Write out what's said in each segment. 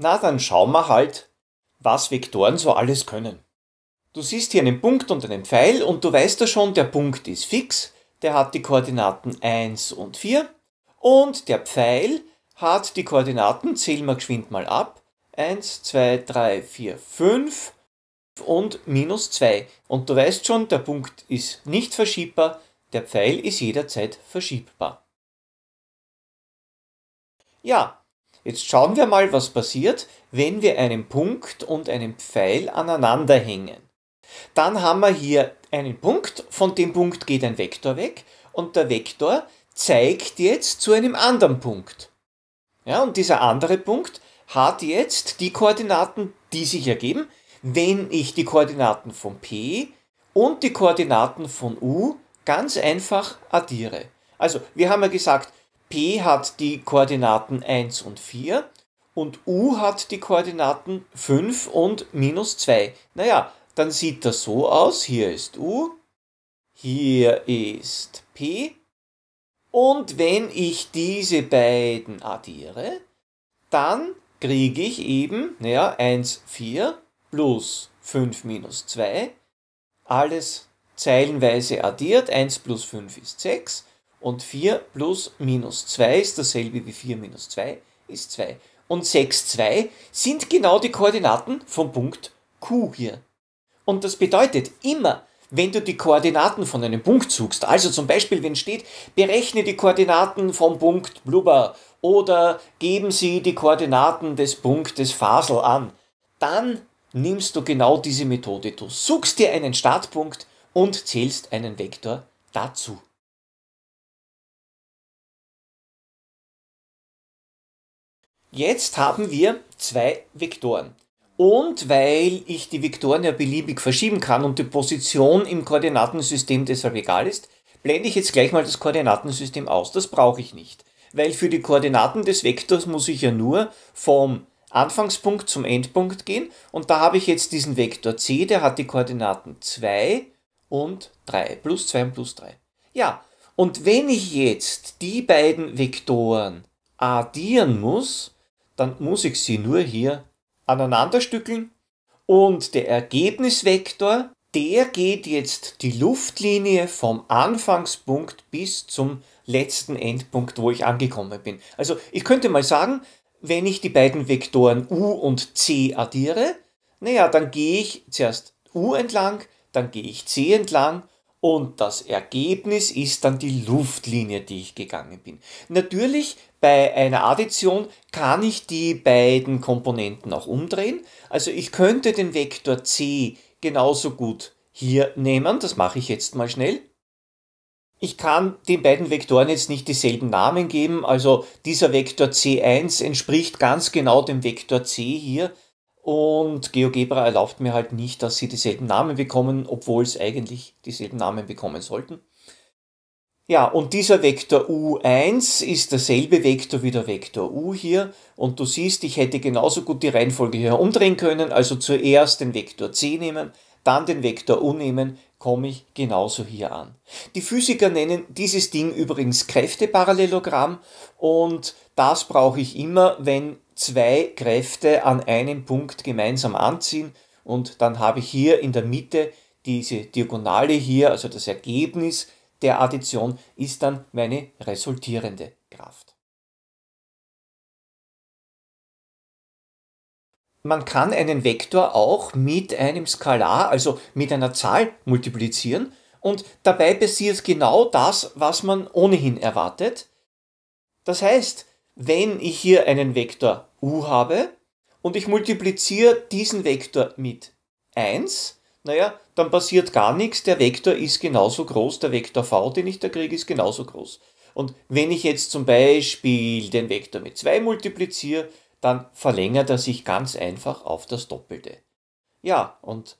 Na, dann schauen wir halt, was Vektoren so alles können. Du siehst hier einen Punkt und einen Pfeil und du weißt ja schon, der Punkt ist fix, der hat die Koordinaten 1 und 4 und der Pfeil hat die Koordinaten, zählen wir geschwind mal ab, 1, 2, 3, 4, 5 und minus 2. Und du weißt schon, der Punkt ist nicht verschiebbar, der Pfeil ist jederzeit verschiebbar. Ja, Jetzt schauen wir mal, was passiert, wenn wir einen Punkt und einen Pfeil aneinander hängen. Dann haben wir hier einen Punkt, von dem Punkt geht ein Vektor weg und der Vektor zeigt jetzt zu einem anderen Punkt. Ja, und dieser andere Punkt hat jetzt die Koordinaten, die sich ergeben, wenn ich die Koordinaten von P und die Koordinaten von U ganz einfach addiere. Also, wir haben ja gesagt, P hat die Koordinaten 1 und 4 und U hat die Koordinaten 5 und minus 2. Naja, dann sieht das so aus. Hier ist U, hier ist P. Und wenn ich diese beiden addiere, dann kriege ich eben, naja, 1, 4 plus 5 minus 2, alles zeilenweise addiert, 1 plus 5 ist 6 und 4 plus minus 2 ist dasselbe wie 4 minus 2 ist 2. Und 6, 2 sind genau die Koordinaten vom Punkt Q hier. Und das bedeutet immer, wenn du die Koordinaten von einem Punkt suchst, also zum Beispiel, wenn steht, berechne die Koordinaten vom Punkt Blubber oder geben sie die Koordinaten des Punktes Fasel an, dann nimmst du genau diese Methode. Du suchst dir einen Startpunkt und zählst einen Vektor dazu. Jetzt haben wir zwei Vektoren. Und weil ich die Vektoren ja beliebig verschieben kann und die Position im Koordinatensystem deshalb egal ist, blende ich jetzt gleich mal das Koordinatensystem aus. Das brauche ich nicht. Weil für die Koordinaten des Vektors muss ich ja nur vom Anfangspunkt zum Endpunkt gehen. Und da habe ich jetzt diesen Vektor c, der hat die Koordinaten 2 und 3. Plus 2 und plus 3. Ja, und wenn ich jetzt die beiden Vektoren addieren muss, dann muss ich sie nur hier aneinanderstückeln und der Ergebnisvektor, der geht jetzt die Luftlinie vom Anfangspunkt bis zum letzten Endpunkt, wo ich angekommen bin. Also ich könnte mal sagen, wenn ich die beiden Vektoren u und c addiere, naja, dann gehe ich zuerst u entlang, dann gehe ich c entlang und das Ergebnis ist dann die Luftlinie, die ich gegangen bin. Natürlich, bei einer Addition kann ich die beiden Komponenten auch umdrehen. Also ich könnte den Vektor c genauso gut hier nehmen. Das mache ich jetzt mal schnell. Ich kann den beiden Vektoren jetzt nicht dieselben Namen geben. Also dieser Vektor c1 entspricht ganz genau dem Vektor c hier und GeoGebra erlaubt mir halt nicht, dass sie dieselben Namen bekommen, obwohl es eigentlich dieselben Namen bekommen sollten. Ja, und dieser Vektor U1 ist derselbe Vektor wie der Vektor U hier. Und du siehst, ich hätte genauso gut die Reihenfolge hier umdrehen können. Also zuerst den Vektor C nehmen, dann den Vektor U nehmen, komme ich genauso hier an. Die Physiker nennen dieses Ding übrigens Kräfteparallelogramm und das brauche ich immer, wenn zwei Kräfte an einem Punkt gemeinsam anziehen und dann habe ich hier in der Mitte diese Diagonale hier, also das Ergebnis der Addition ist dann meine resultierende Kraft. Man kann einen Vektor auch mit einem Skalar, also mit einer Zahl multiplizieren und dabei passiert genau das, was man ohnehin erwartet. Das heißt, wenn ich hier einen Vektor u habe und ich multipliziere diesen Vektor mit 1, naja, dann passiert gar nichts. Der Vektor ist genauso groß, der Vektor v, den ich da kriege, ist genauso groß. Und wenn ich jetzt zum Beispiel den Vektor mit 2 multipliziere, dann verlängert er sich ganz einfach auf das Doppelte. Ja, und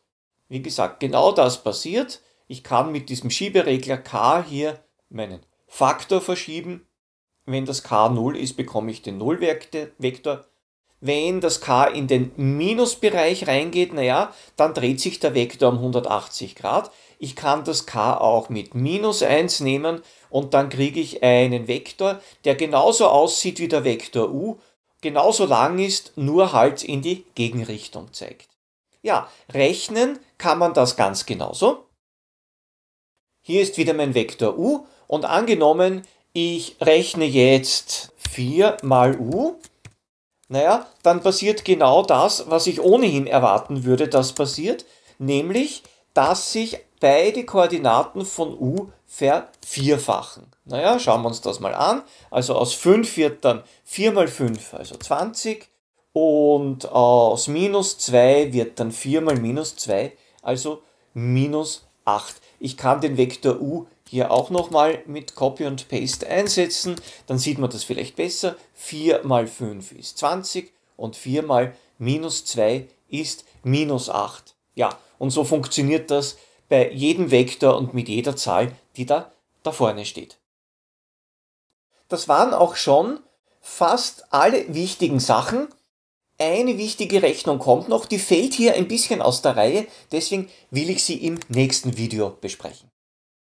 wie gesagt, genau das passiert. Ich kann mit diesem Schieberegler k hier meinen Faktor verschieben. Wenn das k 0 ist, bekomme ich den Nullvektor. Wenn das k in den Minusbereich reingeht, naja, dann dreht sich der Vektor um 180 Grad. Ich kann das k auch mit minus 1 nehmen und dann kriege ich einen Vektor, der genauso aussieht wie der Vektor u, genauso lang ist, nur halt in die Gegenrichtung zeigt. Ja, rechnen kann man das ganz genauso. Hier ist wieder mein Vektor u und angenommen, ich rechne jetzt 4 mal u naja, dann passiert genau das, was ich ohnehin erwarten würde, dass passiert, nämlich, dass sich beide Koordinaten von u vervierfachen. Naja, schauen wir uns das mal an. Also aus 5 wird dann 4 mal 5, also 20. Und aus minus 2 wird dann 4 mal minus 2, also minus 8. Ich kann den Vektor u hier auch nochmal mit Copy und Paste einsetzen. Dann sieht man das vielleicht besser. 4 mal 5 ist 20 und 4 mal minus 2 ist minus 8. Ja, und so funktioniert das bei jedem Vektor und mit jeder Zahl, die da, da vorne steht. Das waren auch schon fast alle wichtigen Sachen. Eine wichtige Rechnung kommt noch, die fällt hier ein bisschen aus der Reihe, deswegen will ich sie im nächsten Video besprechen.